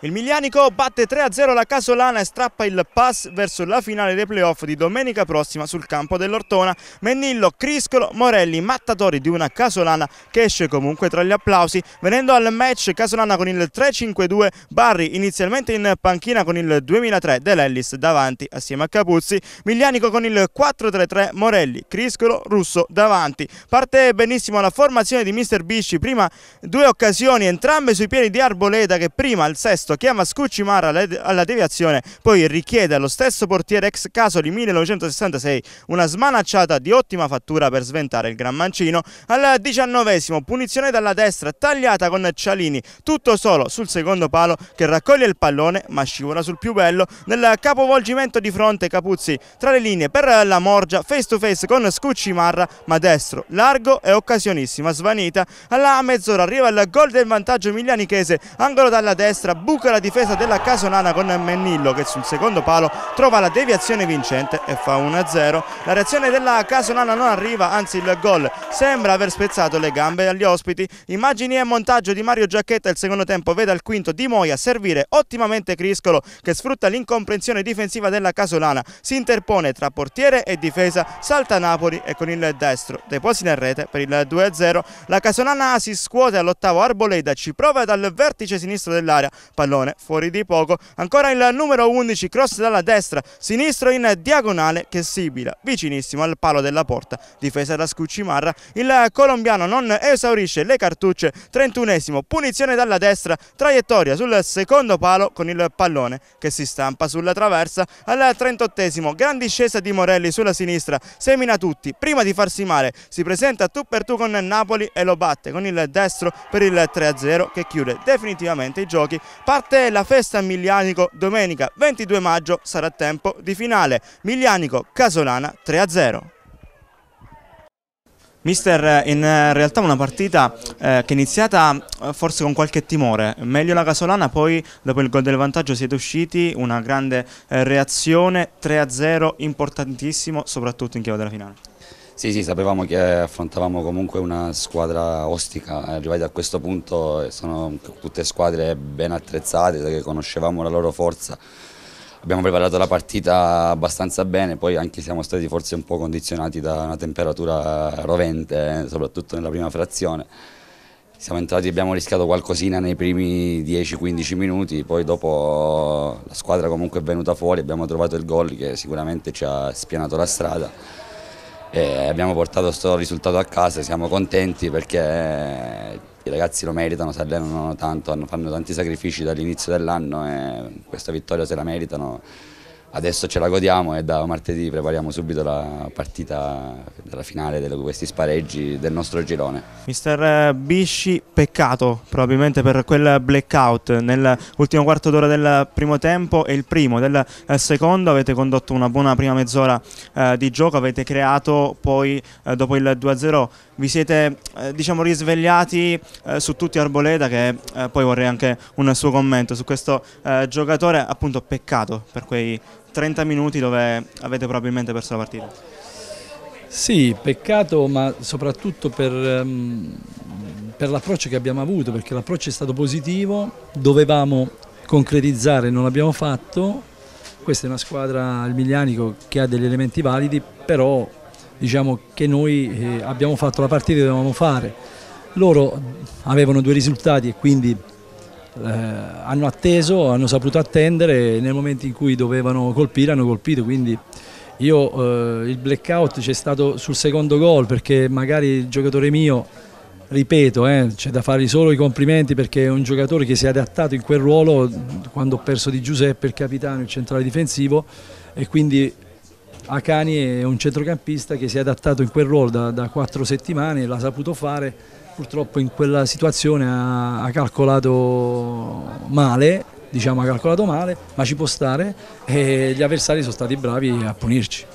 Il Miglianico batte 3-0 la Casolana e strappa il pass verso la finale dei playoff di domenica prossima sul campo dell'Ortona. Mennillo, Criscolo, Morelli, mattatori di una Casolana che esce comunque tra gli applausi. Venendo al match Casolana con il 3-5-2, Barri inizialmente in panchina con il 2003 dell'Ellis davanti assieme a Capuzzi. Miglianico con il 4-3-3, Morelli, Criscolo, Russo davanti. Parte benissimo la formazione di Mr. Bisci, prima due occasioni entrambe sui piedi di Arboleda che prima al sesto posto che a Mara alla deviazione poi richiede allo stesso portiere ex caso di 1966 una smanacciata di ottima fattura per sventare il Gran Mancino. Al diciannovesimo punizione dalla destra tagliata con Cialini tutto solo sul secondo palo che raccoglie il pallone ma scivola sul più bello nel capovolgimento di fronte Capuzzi tra le linee per la Morgia face to face con Scucci Marra ma destro largo e occasionissima svanita alla mezz'ora arriva il gol del vantaggio miglianichese angolo dalla destra buco buca la difesa della Casolana con Mennillo che sul secondo palo trova la deviazione vincente e fa 1-0. La reazione della Casolana non arriva, anzi il gol sembra aver spezzato le gambe agli ospiti. Immagini e montaggio di Mario Giacchetta il secondo tempo vede al quinto Di Moia servire ottimamente Criscolo che sfrutta l'incomprensione difensiva della Casolana, si interpone tra portiere e difesa, salta Napoli e con il destro deposita in rete per il 2-0. La Casolana si scuote all'ottavo Arboleda, ci prova dal vertice sinistro dell'area, pallone fuori di poco, ancora il numero 11 cross dalla destra, sinistro in diagonale che sibila, vicinissimo al palo della porta, difesa da Scuccimarra, il colombiano non esaurisce le cartucce, 31esimo, punizione dalla destra, traiettoria sul secondo palo con il pallone che si stampa sulla traversa, al 38esimo, gran discesa di Morelli sulla sinistra, semina tutti, prima di farsi male, si presenta tu per tu con Napoli e lo batte con il destro per il 3-0 che chiude definitivamente i giochi, palla Parte la festa a Miglianico domenica 22 maggio sarà tempo di finale. Miglianico Casolana 3-0. Mister, in realtà una partita eh, che è iniziata eh, forse con qualche timore, meglio la Casolana, poi dopo il gol del vantaggio siete usciti, una grande eh, reazione, 3-0, importantissimo soprattutto in chiave della finale. Sì, sì, sapevamo che affrontavamo comunque una squadra ostica, eh, arrivati a questo punto eh, sono tutte squadre ben attrezzate, che conoscevamo la loro forza, abbiamo preparato la partita abbastanza bene, poi anche siamo stati forse un po' condizionati da una temperatura rovente, eh, soprattutto nella prima frazione. Siamo entrati e abbiamo rischiato qualcosina nei primi 10-15 minuti, poi dopo la squadra comunque è venuta fuori, abbiamo trovato il gol che sicuramente ci ha spianato la strada e abbiamo portato questo risultato a casa, siamo contenti perché i ragazzi lo meritano, si allenano tanto, fanno tanti sacrifici dall'inizio dell'anno e questa vittoria se la meritano adesso ce la godiamo e da martedì prepariamo subito la partita della finale di questi spareggi del nostro girone. Mister Bisci, peccato probabilmente per quel blackout nell'ultimo quarto d'ora del primo tempo e il primo del eh, secondo, avete condotto una buona prima mezz'ora eh, di gioco, avete creato poi eh, dopo il 2-0 vi siete eh, diciamo risvegliati eh, su tutti Arboleda che eh, poi vorrei anche un suo commento su questo giocatore, appunto peccato per quei 30 minuti dove avete probabilmente perso la partita. Sì, peccato, ma soprattutto per, ehm, per l'approccio che abbiamo avuto, perché l'approccio è stato positivo, dovevamo concretizzare, non l'abbiamo fatto. Questa è una squadra, al Miglianico, che ha degli elementi validi, però diciamo che noi eh, abbiamo fatto la partita che dovevamo fare. Loro avevano due risultati e quindi eh, hanno atteso, hanno saputo attendere e nel momento in cui dovevano colpire hanno colpito, quindi io eh, il blackout c'è stato sul secondo gol perché magari il giocatore mio, ripeto, eh, c'è da fargli solo i complimenti perché è un giocatore che si è adattato in quel ruolo quando ho perso di Giuseppe, il capitano, il centrale difensivo e quindi Acani è un centrocampista che si è adattato in quel ruolo da, da quattro settimane, l'ha saputo fare purtroppo in quella situazione ha, ha calcolato male, diciamo ha calcolato male, ma ci può stare e gli avversari sono stati bravi a punirci.